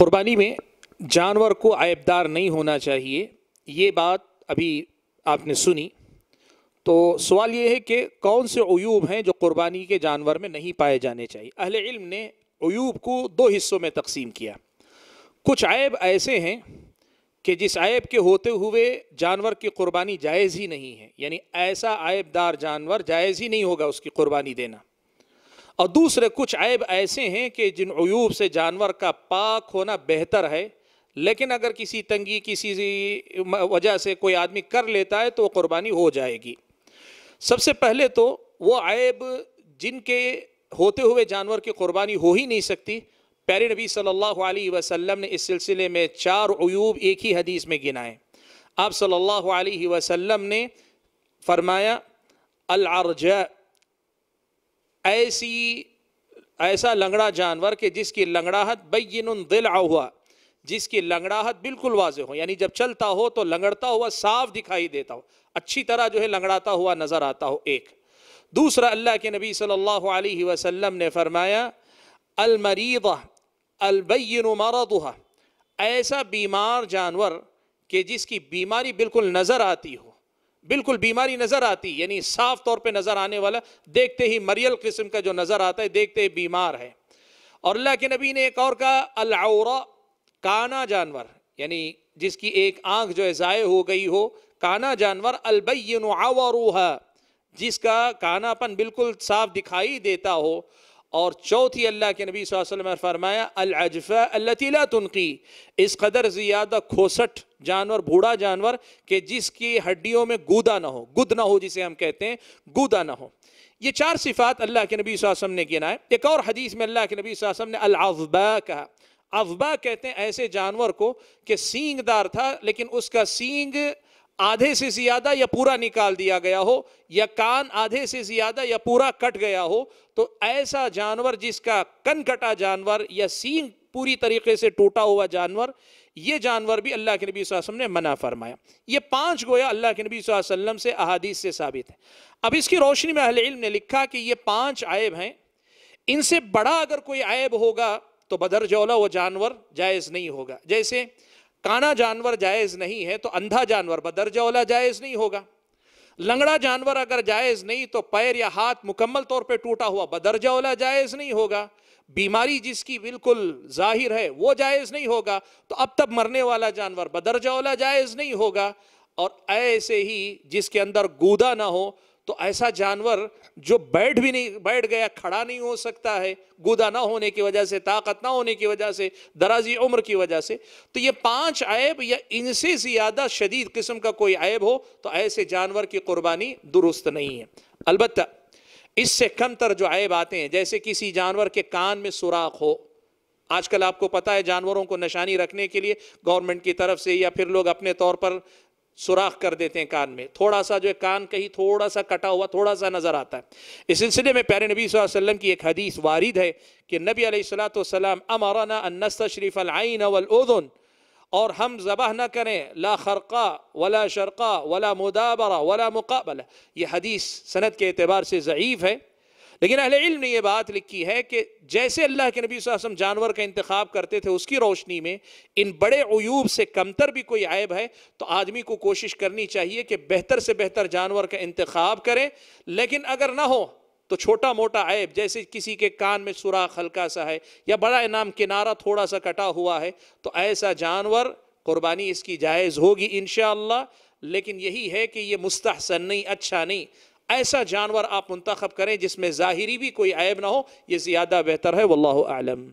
क़ुरबानी में जानवर को आयबदार नहीं होना चाहिए ये बात अभी आपने सुनी तो सवाल ये है कि कौन से अयूब हैं जो क़ुरबानी के जानवर में नहीं पाए जाने चाहिए अहल इल्म ने अयूब को दो हिस्सों में तकसीम किया कुछ आयब ऐसे हैं कि जिस आयब के होते हुए जानवर की कुर्बानी जायज़ ही नहीं है यानी ऐसा आयबदार जानवर जायज़ ही नहीं होगा उसकी कुर्बानी देना और दूसरे कुछ ऐब ऐसे हैं कि जिन अयूब से जानवर का पाक होना बेहतर है लेकिन अगर किसी तंगी किसी वजह से कोई आदमी कर लेता है तो कुर्बानी हो जाएगी सबसे पहले तो वो ऐब जिनके होते हुए जानवर की कुर्बानी हो ही नहीं सकती प्यारे नबी सल्लल्लाहु अलैहि वसल्लम ने इस सिलसिले में चार अयूब एक ही हदीस में गिनाए आप सल्लल्लाहु अलैहि वसल्लम ने फरमाया अर्जा ऐसी ऐसा लंगड़ा जानवर कि जिसकी लंगड़ाहट बैन दिल हुआ जिसकी लंगड़ाहट बिल्कुल वाज हो यानी जब चलता हो तो लंगड़ता हुआ साफ दिखाई देता हो अच्छी तरह जो है लंगड़ाता हुआ नज़र आता हो एक दूसरा अल्लाह के नबी सल्लल्लाहु अलैहि वसल्लम ने फरमाया अलमरीदा अलबैन मरदहा ऐसा बीमार जानवर कि जिसकी बीमारी बिल्कुल नज़र आती हो बिल्कुल बीमारी नज़र आती यानी साफ तौर पे नज़र आने वाला देखते ही मरियल किस्म का जो नज़र आता है देखते ही बीमार है और अल्लाह के नबी ने एक और कहा अलौरा काना जानवर यानी जिसकी एक आंख जो है ज़ाय हो गई हो काना जानवर अलबैन आवरूहा जिसका कानापन बिल्कुल साफ दिखाई देता हो और चौथी अल्लाह के नबी वसल्लम ने फरमाया अलजफ़ा अल्लतिला तुनकी इस कदर ज़्यादा खोसट जानवर बूढ़ा जानवर के जिसकी हड्डियों में गुदा ना हो गुद ना हो जिसे हम कहते हैं गुदा ना हो ये चार सिफात अल्लाह के नबी वसम ने गिनाए एक और हदीस में अल्लाह के नबी वसम ने अलावबा कहा अफबा कहते हैं ऐसे जानवर को कि सींगदार था लेकिन उसका सींग आधे से ज़्यादा या पूरा निकाल दिया गया हो या कान आधे से ज़्यादा या पूरा कट गया हो तो ऐसा जानवर जिसका कन कटा जानवर या सींग पूरी तरीके से टूटा हुआ जानवर ये जानवर भी अल्लाह के नबी वसल्लम ने मना फरमाया ये पांच गोया अल्लाह के नबी वसल्लम से अहादीस से साबित है अब इसकी रोशनी में अहल इल्म ने लिखा कि ये पांच आयब हैं इनसे बड़ा अगर कोई आयब होगा तो बदर जौला वो जानवर जायज़ नहीं होगा जैसे काना जानवर जायज़ नहीं है तो अंधा जानवर बदरजौला जायज़ नहीं होगा लंगड़ा जानवर अगर जायज़ नहीं तो पैर या हाथ मुकम्मल तौर पे टूटा हुआ वाला जायज़ नहीं होगा बीमारी जिसकी बिल्कुल जाहिर है वो जायज़ नहीं होगा तो अब तब मरने वाला जानवर वाला जायज़ नहीं होगा और ऐसे ही जिसके अंदर गूदा ना हो तो ऐसा जानवर जो बैठ भी नहीं बैठ गया खड़ा नहीं हो सकता है गुदा ना होने की वजह से ताकत ना होने की वजह से दराजी उम्र की वजह से तो ये पांच ऐब या इनसे ज़्यादा शदीद किस्म का कोई ऐब हो तो ऐसे जानवर की कुर्बानी दुरुस्त नहीं है अलबत् इससे कम तर जो ऐब आते हैं जैसे किसी जानवर के कान में सुराख हो आजकल आपको पता है जानवरों को निशानी रखने के लिए गवर्नमेंट की तरफ से या फिर लोग अपने तौर पर सुराख कर देते हैं कान में थोड़ा सा जो है कान कहीं थोड़ा सा कटा हुआ थोड़ा सा नज़र आता है इस सिलसिले में प्यारे नबी वसल्लम की एक हदीस वारिद है कि नबी सलाम अमराना अन्नस्त शरीफ अलआन वलउदन और हम ज़बह न करें ला खरका वला शरका वला मुदाबरा वला मुकाबला ये हदीस सनत के अतबार से ज़यीफ़ है लेकिन अहले इल्म ने यह बात लिखी है कि जैसे अल्लाह के नबी वसम जानवर का इंतखब करते थे उसकी रोशनी में इन बड़े अयूब से कमतर भी कोई आयब है तो आदमी को कोशिश करनी चाहिए कि बेहतर से बेहतर जानवर का इंतखब करें लेकिन अगर ना हो तो छोटा मोटा ऐब जैसे किसी के कान में सुराख हल्का सा है या बड़ा इनाम किनारा थोड़ा सा कटा हुआ है तो ऐसा जानवर कुर्बानी इसकी जायज़ होगी इन लेकिन यही है कि ये मुस्तहसन नहीं अच्छा नहीं ऐसा जानवर आप मुंतखब करें जिसमें ज़ाहिरी भी कोई ऐब ना हो ये ज़्यादा बेहतर है वल्लम